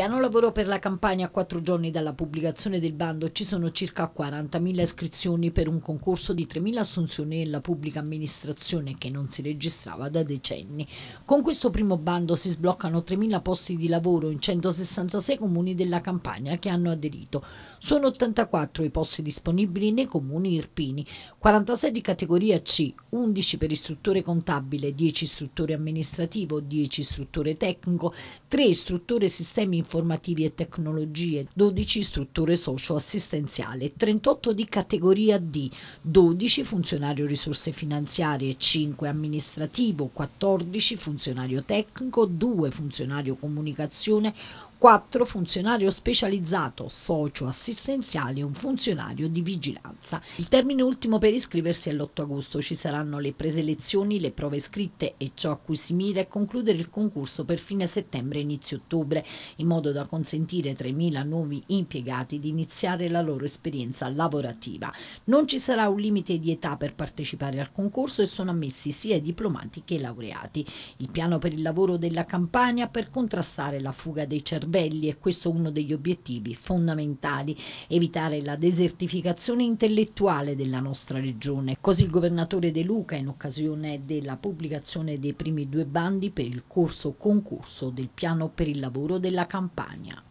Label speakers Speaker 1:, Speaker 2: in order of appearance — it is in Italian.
Speaker 1: piano lavoro per la campagna a quattro giorni dalla pubblicazione del bando ci sono circa 40.000 iscrizioni per un concorso di 3.000 assunzioni nella pubblica amministrazione che non si registrava da decenni. Con questo primo bando si sbloccano 3.000 posti di lavoro in 166 comuni della campagna che hanno aderito. Sono 84 i posti disponibili nei comuni irpini, 46 di categoria C, 11 per istruttore contabile, 10 istruttore amministrativo, 10 istruttore tecnico, 3 istruttore sistemi informativi informativi e tecnologie, 12 strutture socio assistenziali 38 di categoria D, 12 funzionario risorse finanziarie, 5 amministrativo, 14 funzionario tecnico, 2 funzionario comunicazione, 4 funzionario specializzato socio-assistenziale e un funzionario di vigilanza. Il termine ultimo per iscriversi è l'8 agosto, ci saranno le preselezioni, le prove scritte e ciò a cui si mira è concludere il concorso per fine settembre inizio ottobre, in modo da consentire 3.000 nuovi impiegati di iniziare la loro esperienza lavorativa. Non ci sarà un limite di età per partecipare al concorso e sono ammessi sia i diplomati che i laureati. Il piano per il lavoro della campagna per contrastare la fuga dei cervelli cervelli e questo è uno degli obiettivi fondamentali, evitare la desertificazione intellettuale della nostra regione. Così il governatore De Luca in occasione della pubblicazione dei primi due bandi per il corso concorso del piano per il lavoro della Campania.